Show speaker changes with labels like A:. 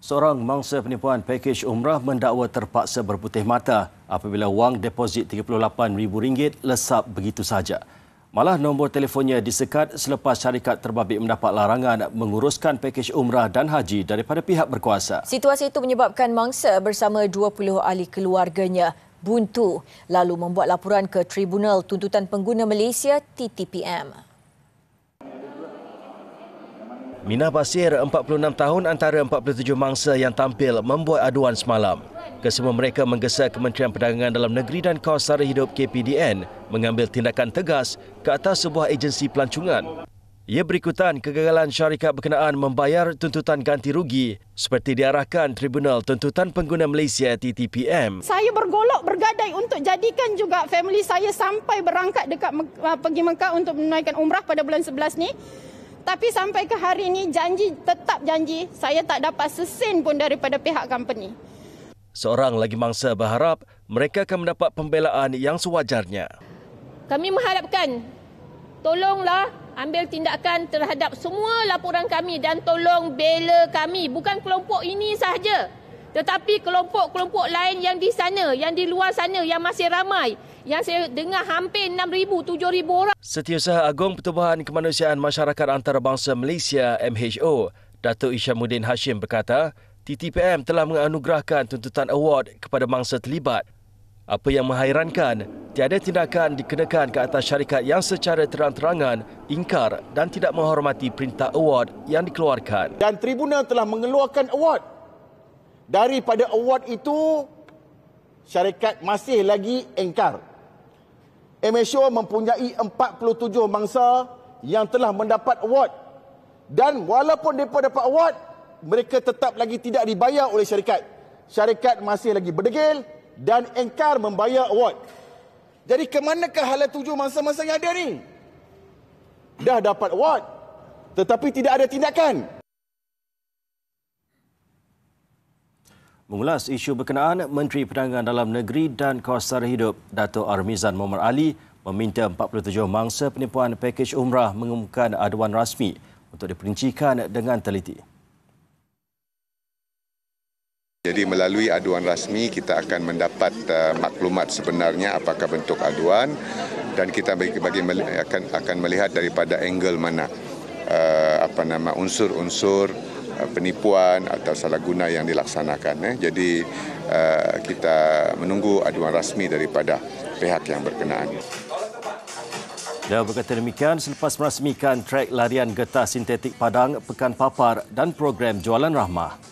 A: Seorang mangsa penipuan pakej umrah mendakwa terpaksa berputih mata apabila wang deposit RM38,000 lesap begitu saja. Malah nombor telefonnya disekat selepas syarikat terbabit mendapat larangan menguruskan pakej umrah dan haji daripada pihak berkuasa. Situasi itu menyebabkan mangsa bersama 20 ahli keluarganya buntu lalu membuat laporan ke Tribunal Tuntutan Pengguna Malaysia TTPM. Mina Pasir, 46 tahun antara 47 mangsa yang tampil membuat aduan semalam. Kesemua mereka menggesa Kementerian Perdagangan Dalam Negeri dan Kos Sara Hidup KPDN mengambil tindakan tegas ke atas sebuah agensi pelancongan. Ia berikutan kegagalan syarikat berkenaan membayar tuntutan ganti rugi seperti diarahkan Tribunal Tuntutan Pengguna Malaysia TTPM. Saya bergolok bergadai untuk jadikan juga family saya sampai berangkat dekat pergi Mekah untuk menunaikan umrah pada bulan 11 ni tapi sampai ke hari ini janji tetap janji saya tak dapat sesen pun daripada pihak company. Seorang lagi mangsa berharap mereka akan mendapat pembelaan yang sewajarnya. Kami mengharapkan tolonglah ambil tindakan terhadap semua laporan kami dan tolong bela kami bukan kelompok ini sahaja tetapi kelompok-kelompok lain yang di sana, yang di luar sana yang masih ramai, yang saya dengar hampir 6,000,
B: 7,000 orang.
A: Setiausaha Agong Pertubuhan Kemanusiaan Masyarakat Antarabangsa Malaysia MHO, Datuk Isyamuddin Hashim berkata, TTPM telah menganugerahkan tuntutan award kepada mangsa terlibat. Apa yang menghairankan, tiada tindakan dikenakan ke atas syarikat yang secara terang-terangan ingkar dan tidak menghormati perintah award yang dikeluarkan.
C: Dan tribunal telah mengeluarkan award daripada award itu syarikat masih lagi engkar. MSO mempunyai 47 mangsa yang telah mendapat award dan walaupun mereka dapat award mereka tetap lagi tidak dibayar oleh syarikat. Syarikat masih lagi berdegil dan engkar membayar award. Jadi ke manakah hala tujuh mangsa-mangsa yang ada ni? Dah dapat award tetapi tidak ada tindakan.
A: Mengulas isu berkenaan, Menteri Perdagangan Dalam Negeri dan Kawasan Hidup, Dato' Armizan Momar Ali meminta 47 mangsa penipuan pakej umrah mengumumkan aduan rasmi untuk diperincikan dengan teliti.
B: Jadi melalui aduan rasmi kita akan mendapat uh, maklumat sebenarnya apakah bentuk aduan dan kita bagi, bagi akan akan melihat daripada angle mana uh, apa nama unsur-unsur Uh, penipuan atau salah guna yang dilaksanakan. Eh. Jadi uh, kita menunggu aduan rasmi daripada pihak yang berkenaan.
A: Dan berkata demikian, selepas merasmikan trek larian getah sintetik Padang, Pekan Papar dan program Jualan Rahmah.